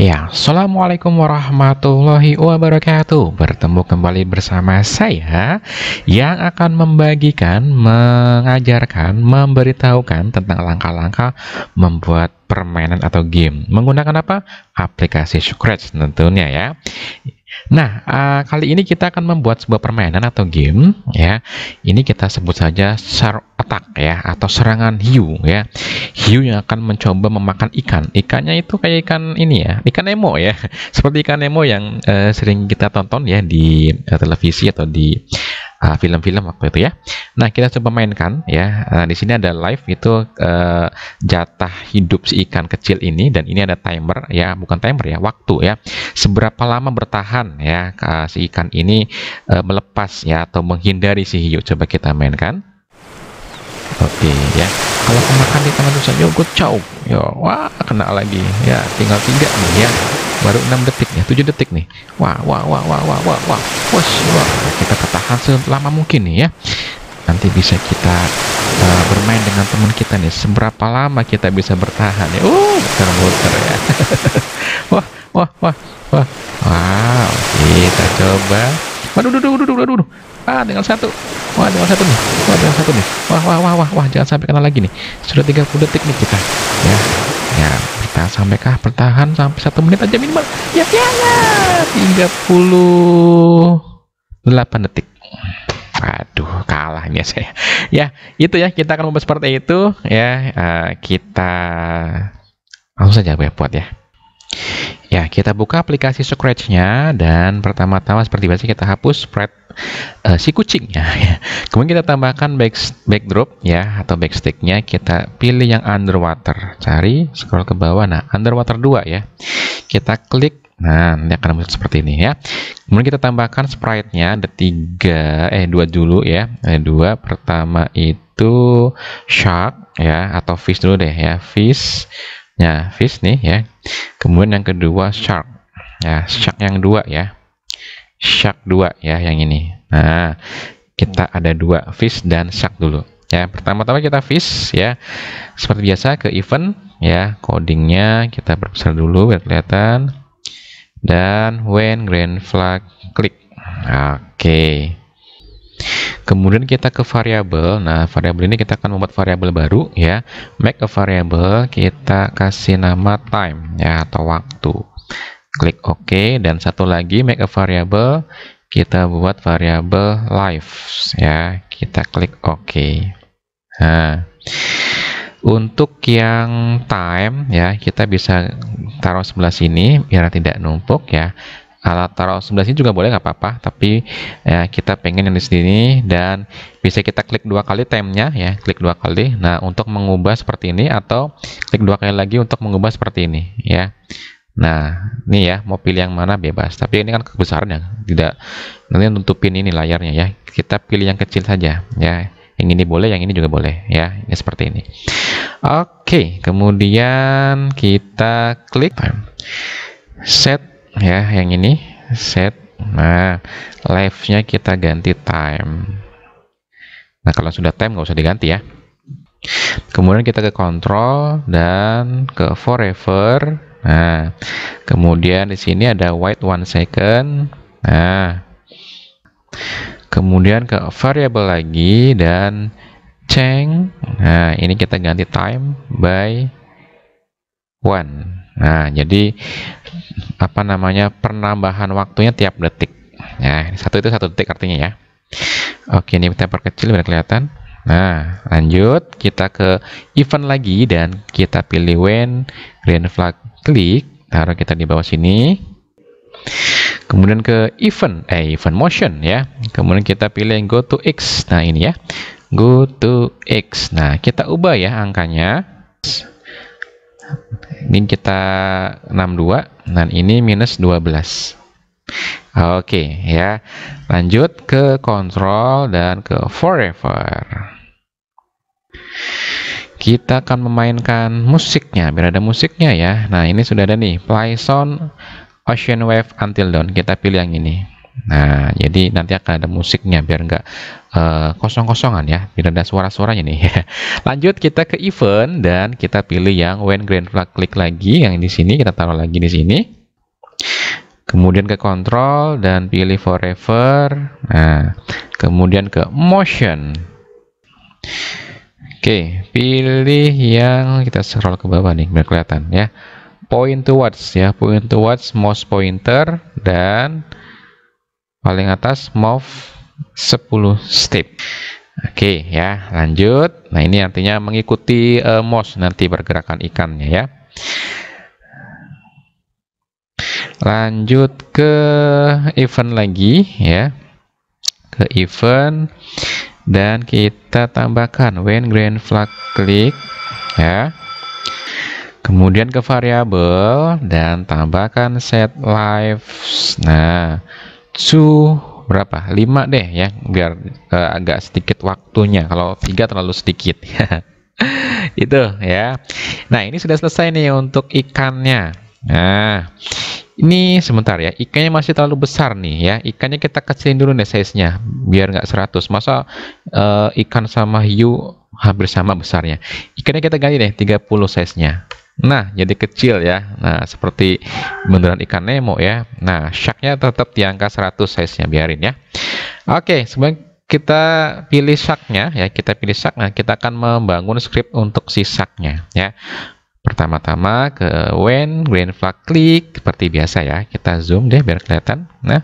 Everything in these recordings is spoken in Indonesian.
Ya, Assalamualaikum warahmatullahi wabarakatuh Bertemu kembali bersama saya Yang akan membagikan, mengajarkan, memberitahukan tentang langkah-langkah membuat permainan atau game Menggunakan apa? Aplikasi Scratch tentunya ya Nah, uh, kali ini kita akan membuat sebuah permainan atau game ya. Ini kita sebut saja ser attack ya atau serangan hiu ya. Hiu yang akan mencoba memakan ikan. Ikannya itu kayak ikan ini ya, ikan Nemo ya. Seperti ikan Nemo yang uh, sering kita tonton ya di uh, televisi atau di Ah, film-film uh, waktu itu ya. Nah kita coba mainkan ya. Nah, di sini ada live itu uh, jatah hidup si ikan kecil ini dan ini ada timer ya, bukan timer ya, waktu ya. Seberapa lama bertahan ya uh, si ikan ini uh, melepas ya atau menghindari si hiu. Coba kita mainkan. Oke ya. Kalau kemakan di tangan dosa, yo gue cow. Yo, ya, wah kena lagi. Ya tinggal tiga nih ya baru 6 detik ya 7 detik nih wah wah wah wah wah wah wah Push, wah kita ketahan selama mungkin nih ya nanti bisa kita uh, bermain dengan teman kita nih seberapa lama kita bisa bertahan ya uh muter-muter ya wah wah wah wah wow kita coba waduh duduh duduh duduh duduh ah dengan satu wah dengan satu nih wah dengan satu nih wah wah wah wah, wah. jangan sampai kena lagi nih sudah 30 detik nih kita ya ya kita sampaikah bertahan sampai satu menit aja minimal ya, ya, ya. puluh delapan detik aduh kalah ini saya ya itu ya kita akan membuat seperti itu ya eh, kita langsung saja buat ya Ya, kita buka aplikasi Scratch-nya dan pertama-tama seperti biasa kita hapus spread uh, si kucingnya. Ya. Kemudian kita tambahkan back, backdrop ya atau backstick-nya. Kita pilih yang underwater. Cari, scroll ke bawah. Nah, underwater 2 ya. Kita klik Nah, nanti akan muncul seperti ini ya. Kemudian kita tambahkan sprite-nya ada tiga, eh dua dulu ya. Ada eh, dua, pertama itu shark ya atau fish dulu deh ya. Fish, ya fish nih ya kemudian yang kedua shark ya shark yang dua ya shark dua ya yang ini nah kita ada dua fish dan shark dulu ya pertama-tama kita fish ya seperti biasa ke event ya codingnya kita perbesar dulu biar kelihatan dan when green flag klik oke okay. Kemudian kita ke variabel. Nah, variabel ini kita akan membuat variabel baru ya. Make a variable, kita kasih nama time ya atau waktu. Klik OK dan satu lagi make a variable, kita buat variabel lives ya. Kita klik OK. Nah, untuk yang time ya kita bisa taruh sebelah sini biar tidak numpuk ya alat taruh sebelah sini juga boleh nggak apa-apa tapi ya, kita pengen yang di sini dan bisa kita klik dua kali temnya ya klik dua kali nah untuk mengubah seperti ini atau klik dua kali lagi untuk mengubah seperti ini ya nah ini ya mau pilih yang mana bebas tapi ini kan kebesaran ya tidak nanti nutupin ini layarnya ya kita pilih yang kecil saja ya yang ini boleh yang ini juga boleh ya ini seperti ini oke kemudian kita klik set ya yang ini set nah live nya kita ganti time nah kalau sudah time nggak usah diganti ya kemudian kita ke control dan ke forever nah kemudian di sini ada white one second nah kemudian ke variable lagi dan change nah ini kita ganti time by one. Nah, jadi apa namanya penambahan waktunya tiap detik. Ya, satu itu satu detik artinya ya. Oke, ini kita perkecil biar kelihatan. Nah, lanjut kita ke event lagi dan kita pilih when green flag klik, taruh kita di bawah sini. Kemudian ke event, eh event motion ya. Kemudian kita pilih go to X. Nah, ini ya. Go to X. Nah, kita ubah ya angkanya ini kita 62 dan ini minus 12. Oke ya, lanjut ke kontrol dan ke forever. Kita akan memainkan musiknya, biar ada musiknya ya. Nah ini sudah ada nih, play sound Ocean Wave Until Dawn. Kita pilih yang ini. Nah, jadi nanti akan ada musiknya biar nggak uh, kosong-kosongan ya, biar ada suara-suaranya nih. Lanjut kita ke event dan kita pilih yang when grand flag klik lagi yang di sini kita taruh lagi di sini. Kemudian ke control dan pilih forever. Nah, kemudian ke motion. Oke, pilih yang kita scroll ke bawah nih biar kelihatan ya. Point towards ya, point towards mouse pointer dan paling atas move 10 step oke ya lanjut nah ini artinya mengikuti uh, mouse nanti pergerakan ikannya ya lanjut ke event lagi ya ke event dan kita tambahkan when grand flag click ya kemudian ke variabel dan tambahkan set lives nah su berapa? 5 deh ya, biar uh, agak sedikit waktunya. Kalau 3 terlalu sedikit. Itu ya. Nah, ini sudah selesai nih untuk ikannya. Nah, ini sebentar ya, ikannya masih terlalu besar nih ya. Ikannya kita kecilin dulu nih size-nya, biar nggak 100. Masa uh, ikan sama hiu hampir sama besarnya. Ikannya kita ganti deh 30 size-nya. Nah, jadi kecil ya. Nah, seperti bundaran ikan Nemo ya. Nah, sharknya tetap di angka 100 size-nya, biarin ya. Oke, sebenarnya kita pilih sharknya ya, kita pilih shark. Nah, kita akan membangun script untuk si sharknya ya. Pertama-tama ke when green flag click seperti biasa ya. Kita zoom deh biar kelihatan. Nah.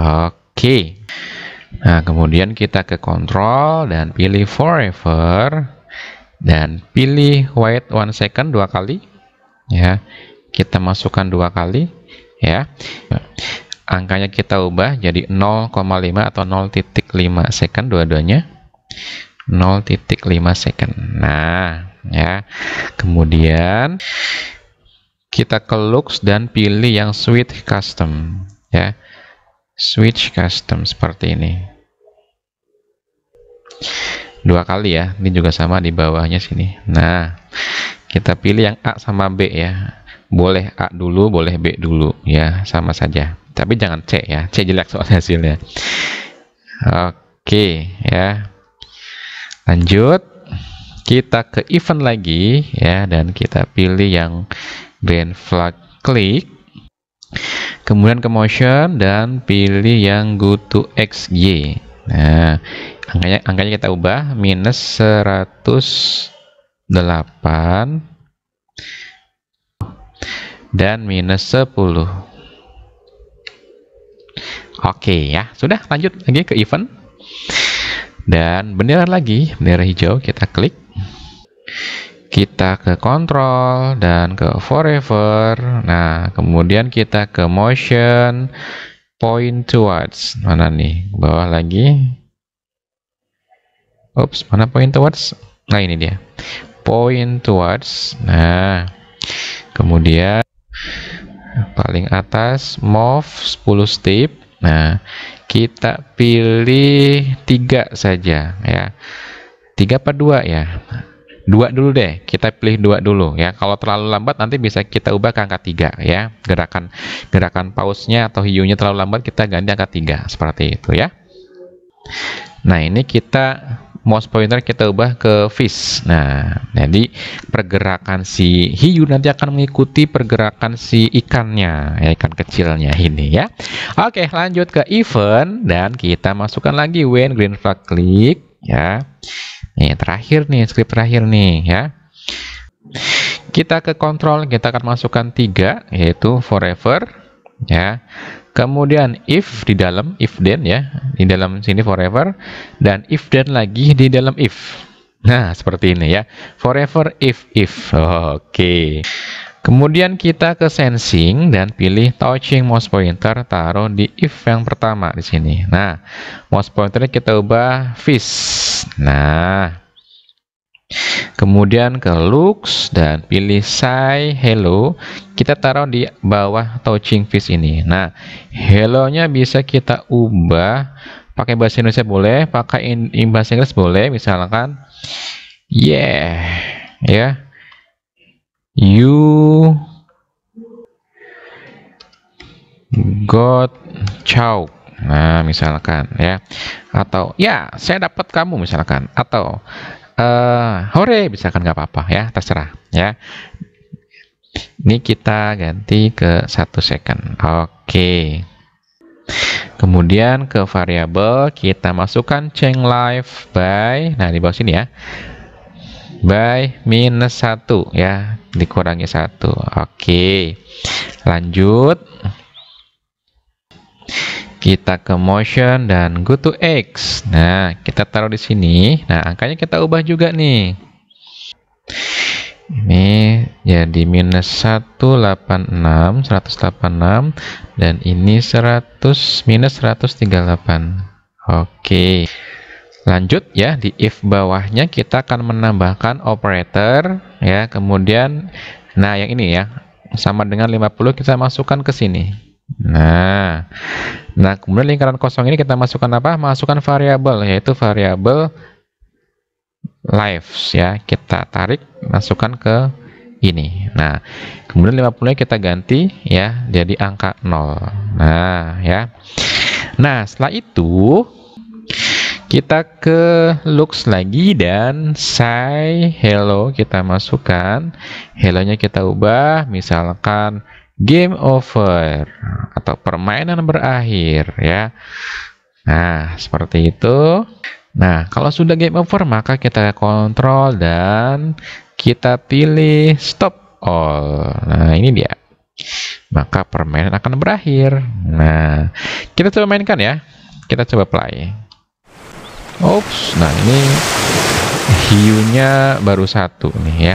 Oke. Nah, kemudian kita ke control dan pilih forever dan pilih wait one second dua kali ya kita masukkan dua kali ya angkanya kita ubah jadi 0,5 atau 0.5 second dua-duanya 0.5 second nah ya kemudian kita ke looks dan pilih yang switch custom ya switch custom seperti ini dua kali ya ini juga sama di bawahnya sini nah kita pilih yang A sama B ya boleh A dulu boleh B dulu ya sama saja tapi jangan C ya C jelek soal hasilnya oke ya lanjut kita ke event lagi ya dan kita pilih yang grand flag klik kemudian ke motion dan pilih yang go to xy Nah, angkanya, angkanya kita ubah minus 108 dan minus 10. Oke ya, sudah lanjut lagi ke event. Dan bendera lagi, bendera hijau kita klik. Kita ke control dan ke forever. Nah, kemudian kita ke motion point towards mana nih bawah lagi ups mana point towards? Nah, ini dia. Point towards. Nah, kemudian paling atas move 10 step. Nah, kita pilih tiga saja ya. tiga per dua ya dua dulu deh kita pilih dua dulu ya kalau terlalu lambat nanti bisa kita ubah ke angka tiga ya gerakan gerakan pausnya atau hiunya terlalu lambat kita ganti angka tiga seperti itu ya nah ini kita mouse pointer kita ubah ke fish nah jadi pergerakan si hiu nanti akan mengikuti pergerakan si ikannya ya, ikan kecilnya ini ya oke lanjut ke event dan kita masukkan lagi when green flag click ya Nih, terakhir nih, script terakhir nih ya. Kita ke kontrol, kita akan masukkan tiga yaitu forever ya. Kemudian if di dalam if then ya, di dalam sini forever dan if then lagi di dalam if. Nah, seperti ini ya. Forever if if. Oke. Okay. Kemudian kita ke sensing dan pilih touching mouse pointer taruh di if yang pertama di sini. Nah, mouse pointer kita ubah fish Nah, kemudian ke looks dan pilih say hello, kita taruh di bawah touching face ini. Nah, hello-nya bisa kita ubah pakai bahasa Indonesia boleh, pakai in, in bahasa Inggris boleh, misalkan yeah, ya. Yeah. You got chow Nah, misalkan ya. Atau ya, saya dapat kamu misalkan atau eh hore misalkan nggak apa-apa ya, terserah ya. Ini kita ganti ke satu second. Oke. Kemudian ke variabel kita masukkan change life by nah di bawah sini ya. By minus satu, ya, dikurangi satu. Oke. Lanjut kita ke motion dan go to X. Nah, kita taruh di sini. Nah, angkanya kita ubah juga nih. Ini jadi minus 186, 186, dan ini 100, minus 138. Oke. Lanjut ya, di if bawahnya kita akan menambahkan operator, ya, kemudian, nah yang ini ya, sama dengan 50 kita masukkan ke sini. Nah, nah kemudian lingkaran kosong ini kita masukkan apa? Masukkan variabel yaitu variabel lives ya. Kita tarik masukkan ke ini. Nah, kemudian 50 kita ganti ya jadi angka 0. Nah, ya. Nah, setelah itu kita ke looks lagi dan say hello kita masukkan hello nya kita ubah misalkan game over atau permainan berakhir ya. Nah, seperti itu. Nah, kalau sudah game over maka kita kontrol dan kita pilih stop all. Nah, ini dia. Maka permainan akan berakhir. Nah, kita coba mainkan ya. Kita coba play. Oops, nah ini hiunya baru satu nih ya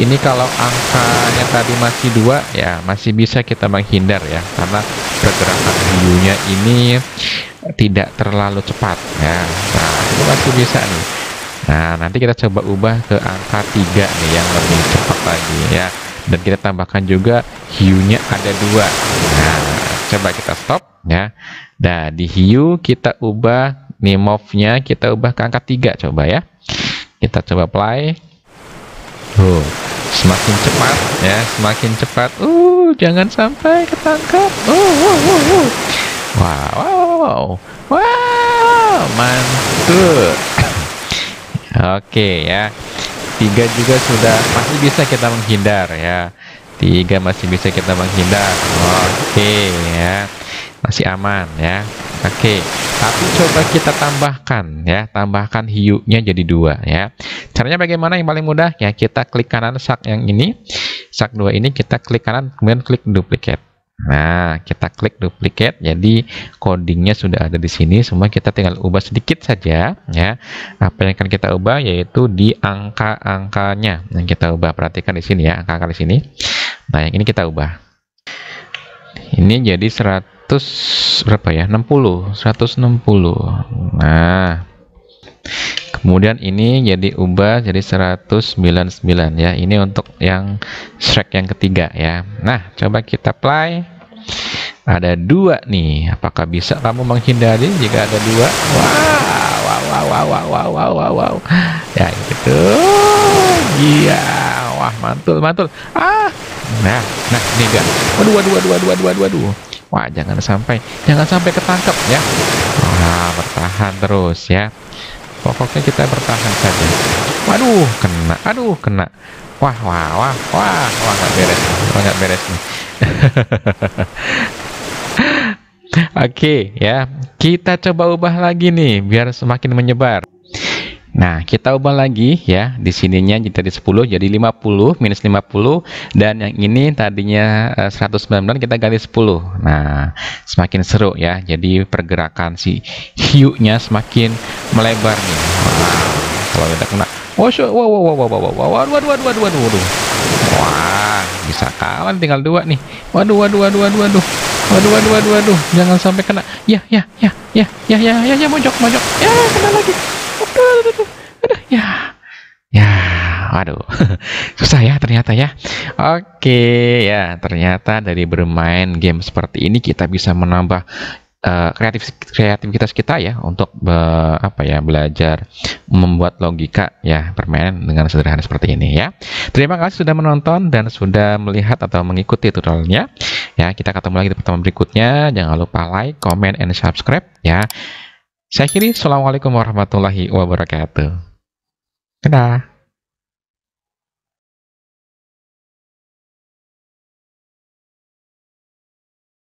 ini kalau angkanya tadi masih dua ya masih bisa kita menghindar ya karena pergerakan hiunya ini tidak terlalu cepat ya nah ini masih bisa nih nah nanti kita coba ubah ke angka tiga nih yang lebih cepat lagi ya dan kita tambahkan juga hiunya ada dua nah coba kita stop ya nah di hiu kita ubah nih move nya kita ubah ke angka tiga coba ya kita coba play oh semakin cepat ya semakin cepat uh jangan sampai ketangkap uh, uh, uh, uh. wow wow wow mantul oke ya tiga juga sudah masih bisa kita menghindar ya tiga masih bisa kita menghindar oke okay, ya masih aman ya Oke tapi coba kita tambahkan ya tambahkan hiunya jadi dua ya caranya bagaimana yang paling mudah ya kita klik kanan sak yang ini sak dua ini kita klik kanan kemudian klik duplicate Nah, kita klik duplicate Jadi codingnya sudah ada di sini. Semua kita tinggal ubah sedikit saja, ya. Apa yang akan kita ubah yaitu di angka-angkanya yang kita ubah. Perhatikan di sini ya, angka-angka di sini. Nah, yang ini kita ubah ini jadi 100 berapa ya 60 160 nah kemudian ini jadi ubah jadi 199 ya ini untuk yang strike yang ketiga ya nah coba kita play ada dua nih apakah bisa kamu menghindari jika ada dua wow wow wow wow wow wow wow, wow. ya itu iya wah mantul mantul ah Nah, nah ini dia. Waduh, waduh, waduh, waduh, waduh, waduh, waduh. Wah, jangan sampai, jangan sampai ketangkep ya. Nah, bertahan terus ya. Pokoknya kita bertahan saja. Waduh, kena. Aduh, kena. Wah, wah, wah, wah, wah, nggak beres, wah, nggak beres nih. Oke, okay, ya. Kita coba ubah lagi nih, biar semakin menyebar. Nah, kita ubah lagi ya. Di sininya jadi 10 jadi 50 minus 50 dan yang ini tadinya 199 eh, kita ganti 10. Nah, semakin seru ya. Jadi pergerakan si hiu semakin melebar nih. kalau kita kena oh, wah wah wah wah wah wah wah, wah, wah, wah, wah, wah, Wah, bisa kawan tinggal dua nih. Waduh, waduh, waduh, waduh, waduh. Waduh, waduh, waduh, waduh. Jangan sampai kena. Ya, ya, ya, ya, ya, ya, ya, ya, mojok, mojok. Ya, kena lagi. oke Ya, ya, aduh, susah ya ternyata ya. Oke, ya ternyata dari bermain game seperti ini kita bisa menambah Uh, kreatif kreativitas kita ya untuk be, apa ya belajar membuat logika ya permainan dengan sederhana seperti ini ya. Terima kasih sudah menonton dan sudah melihat atau mengikuti tutorialnya. Ya, kita ketemu lagi di pertemuan berikutnya. Jangan lupa like, comment and subscribe ya. Saya kiri, Assalamualaikum warahmatullahi wabarakatuh. Dadah.